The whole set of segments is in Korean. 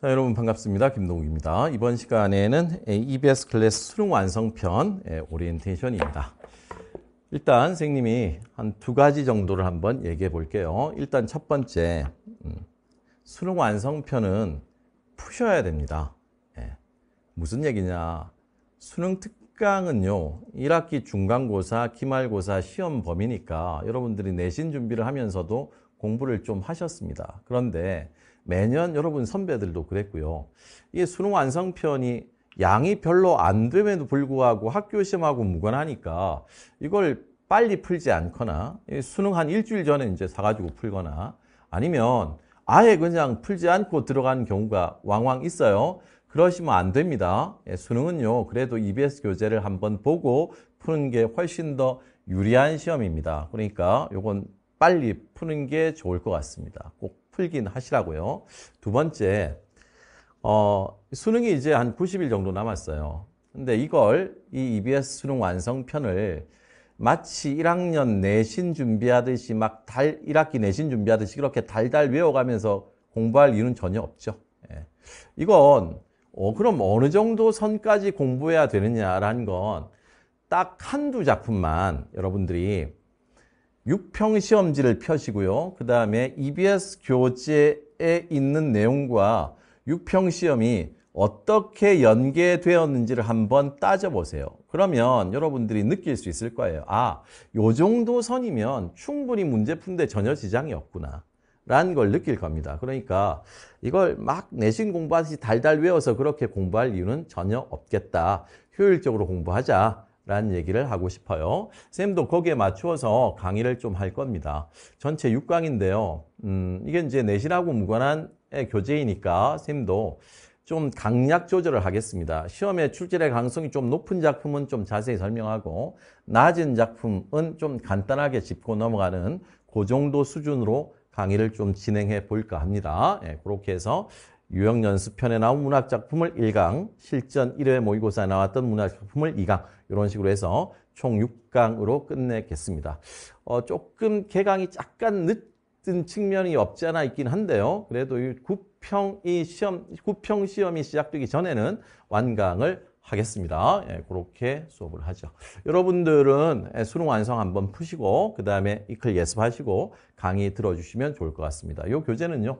자, 여러분 반갑습니다. 김동욱입니다. 이번 시간에는 EBS 클래스 수능 완성편 예, 오리엔테이션입니다. 일단 선생님이 한 두 가지 정도를 한번 얘기해 볼게요. 일단 첫 번째, 음, 수능 완성편은 푸셔야 됩니다. 예, 무슨 얘기냐. 수능 특강은요, 1학기 중간고사, 기말고사 시험 범위니까 여러분들이 내신 준비를 하면서도 공부를 좀 하셨습니다. 그런데 매년 여러분 선배들도 그랬고요. 이게 수능 완성편이 양이 별로 안 됨에도 불구하고 학교 시험하고 무관하니까 이걸 빨리 풀지 않거나 수능 한 일주일 전에 이제 사가지고 풀거나 아니면 아예 그냥 풀지 않고 들어간 경우가 왕왕 있어요. 그러시면 안 됩니다. 예, 수능은요, 그래도 EBS 교재를 한번 보고 푸는 게 훨씬 더 유리한 시험입니다. 그러니까 이건 빨리 푸는 게 좋을 것 같습니다. 꼭 풀긴 하시라고요. 두 번째, 어, 수능이 이제 한 90일 정도 남았어요. 근데 이걸 이 EBS 수능 완성편을 마치 1학년 내신 준비하듯이 막달 1학기 내신 준비하듯이 그렇게 달달 외워가면서 공부할 이유는 전혀 없죠. 예. 이건 어, 그럼 어느 정도 선까지 공부해야 되느냐라는 건 딱 한두 작품만 여러분들이 육평 시험지를 펴시고요. 그 다음에 EBS 교재에 있는 내용과 육평 시험이 어떻게 연계되었는지를 한번 따져보세요. 그러면 여러분들이 느낄 수 있을 거예요. 아, 요 정도 선이면 충분히 문제 푼데 전혀 지장이 없구나. 라는 걸 느낄 겁니다. 그러니까 이걸 막 내신 공부하듯이 달달 외워서 그렇게 공부할 이유는 전혀 없겠다. 효율적으로 공부하자. 라는 얘기를 하고 싶어요. 쌤도 거기에 맞추어서 강의를 좀 할 겁니다. 전체 6강인데요. 음, 이게 이제 내신하고 무관한 교재이니까 쌤도 좀 강약 조절을 하겠습니다. 시험에 출제될 가능성이 좀 높은 작품은 좀 자세히 설명하고 낮은 작품은 좀 간단하게 짚고 넘어가는 그 정도 수준으로 강의를 좀 진행해 볼까 합니다. 예, 그렇게 해서 유형 연습편에 나온 문학 작품을 1강, 실전 1회 모의고사에 나왔던 문학 작품을 2강 이런 식으로 해서 총 6강으로 끝내겠습니다. 어, 조금 개강이 약간 늦은 측면이 없지 않아 있긴 한데요. 그래도 이구평이 시험 구평 시험이 시작되기 전에는 완강을 하겠습니다. 예, 그렇게 수업을 하죠. 여러분들은 예, 수능 완성 한번 푸시고 그 다음에 이클 예습하시고 강의 들어주시면 좋을 것 같습니다. 요 교재는요.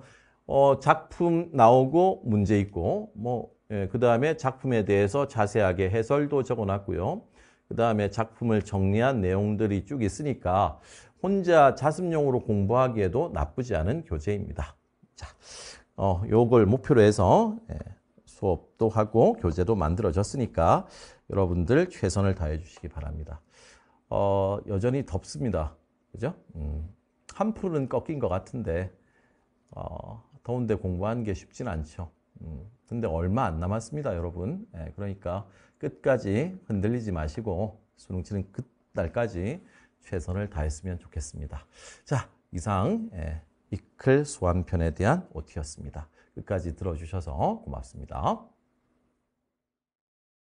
어, 작품 나오고 문제 있고 뭐 예, 그 다음에 작품에 대해서 자세하게 해설도 적어놨고요. 그 다음에 작품을 정리한 내용들이 쭉 있으니까 혼자 자습용으로 공부하기에도 나쁘지 않은 교재입니다. 자, 어, 요걸 목표로 해서 예, 수업도 하고 교재도 만들어졌으니까 여러분들 최선을 다해 주시기 바랍니다. 어, 여전히 덥습니다. 그죠? 음, 한풀은 꺾인 것 같은데, 어, 더운데 공부하는 게 쉽진 않죠. 음, 근데 얼마 안 남았습니다, 여러분. 예, 그러니까 끝까지 흔들리지 마시고 수능 치는 끝날까지 최선을 다했으면 좋겠습니다. 자, 이상 예, 이클 소환편에 대한 OT였습니다. 끝까지 들어주셔서 고맙습니다.